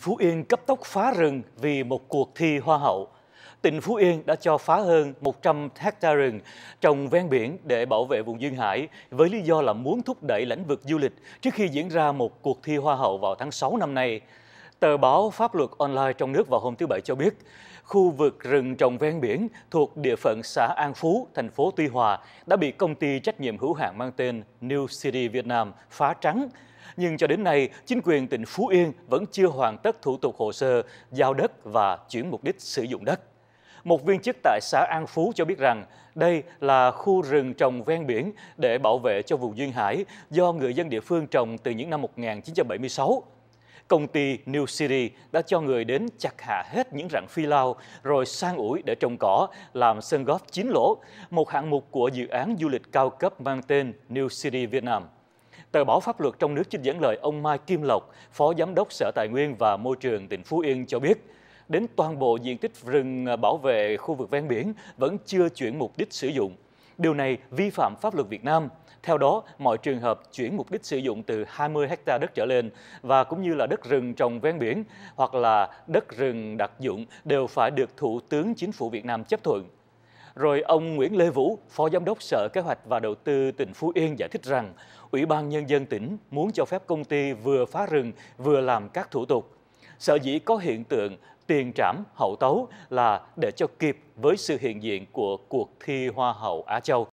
Phú Yên cấp tốc phá rừng vì một cuộc thi hoa hậu. Tỉnh Phú Yên đã cho phá hơn 100 hecta rừng trồng ven biển để bảo vệ vùng duyên hải với lý do là muốn thúc đẩy lĩnh vực du lịch trước khi diễn ra một cuộc thi hoa hậu vào tháng 6 năm nay. Tờ báo Pháp luật online trong nước vào hôm thứ Bảy cho biết, khu vực rừng trồng ven biển thuộc địa phận xã An Phú, thành phố Tuy Hòa đã bị công ty trách nhiệm hữu hạn mang tên New City Việt Nam phá trắng. Nhưng cho đến nay, chính quyền tỉnh Phú Yên vẫn chưa hoàn tất thủ tục hồ sơ, giao đất và chuyển mục đích sử dụng đất. Một viên chức tại xã An Phú cho biết rằng đây là khu rừng trồng ven biển để bảo vệ cho vùng duyên hải do người dân địa phương trồng từ những năm 1976. Công ty New City đã cho người đến chặt hạ hết những rặng phi lao rồi sang ủi để trồng cỏ, làm sân golf chín lỗ, một hạng mục của dự án du lịch cao cấp mang tên New City Việt Nam. Tờ báo pháp luật trong nước trích dẫn lời ông Mai Kim Lộc, Phó Giám đốc Sở Tài nguyên và Môi trường tỉnh Phú Yên cho biết, đến toàn bộ diện tích rừng bảo vệ khu vực ven biển vẫn chưa chuyển mục đích sử dụng Điều này vi phạm pháp luật Việt Nam. Theo đó, mọi trường hợp chuyển mục đích sử dụng từ 20 ha đất trở lên và cũng như là đất rừng trồng ven biển hoặc là đất rừng đặc dụng đều phải được Thủ tướng Chính phủ Việt Nam chấp thuận. Rồi ông Nguyễn Lê Vũ, Phó Giám đốc Sở Kế hoạch và Đầu tư tỉnh Phú Yên giải thích rằng Ủy ban Nhân dân tỉnh muốn cho phép công ty vừa phá rừng vừa làm các thủ tục. Sở dĩ có hiện tượng tiền trảm hậu tấu là để cho kịp với sự hiện diện của cuộc thi Hoa hậu Á Châu.